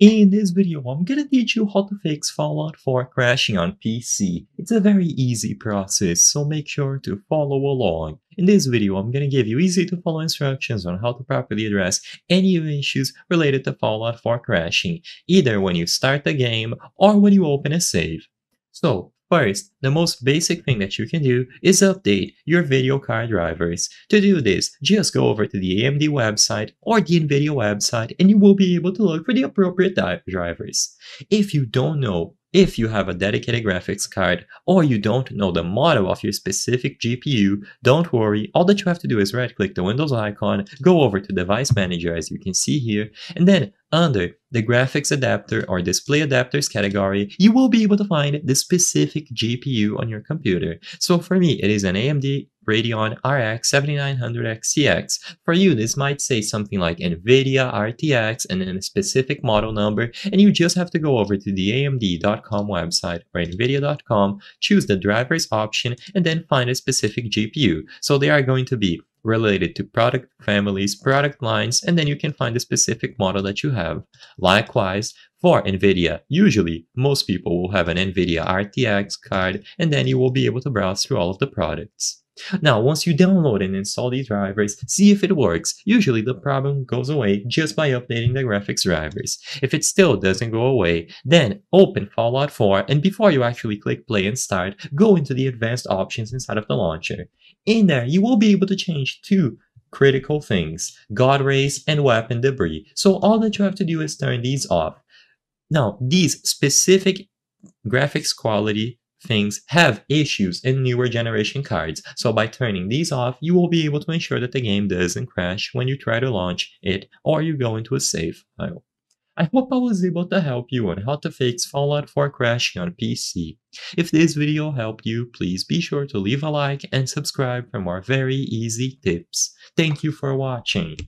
In this video, I'm gonna teach you how to fix Fallout 4 crashing on PC. It's a very easy process, so make sure to follow along. In this video, I'm gonna give you easy to follow instructions on how to properly address any issues related to Fallout 4 crashing, either when you start the game or when you open a save. So, First, the most basic thing that you can do is update your video card drivers. To do this, just go over to the AMD website or the NVIDIA website and you will be able to look for the appropriate drivers. If you don't know if you have a dedicated graphics card or you don't know the model of your specific GPU, don't worry, all that you have to do is right click the Windows icon, go over to Device Manager as you can see here, and then under the graphics adapter or display adapters category, you will be able to find the specific GPU on your computer. So for me, it is an AMD Radeon RX 7900 xcx For you, this might say something like NVIDIA RTX and then a specific model number, and you just have to go over to the AMD.com website or NVIDIA.com, choose the drivers option, and then find a specific GPU. So they are going to be related to product families, product lines, and then you can find the specific model that you have. Likewise, for NVIDIA, usually most people will have an NVIDIA RTX card, and then you will be able to browse through all of the products. Now, once you download and install these drivers, see if it works. Usually the problem goes away just by updating the graphics drivers. If it still doesn't go away, then open Fallout 4 and before you actually click play and start, go into the advanced options inside of the launcher. In there, you will be able to change two critical things, God rays and weapon debris. So all that you have to do is turn these off. Now, these specific graphics quality things have issues in newer generation cards, so by turning these off, you will be able to ensure that the game doesn't crash when you try to launch it or you go into a save file. I hope I was able to help you on how to fix Fallout 4 crashing on PC. If this video helped you, please be sure to leave a like and subscribe for more very easy tips. Thank you for watching!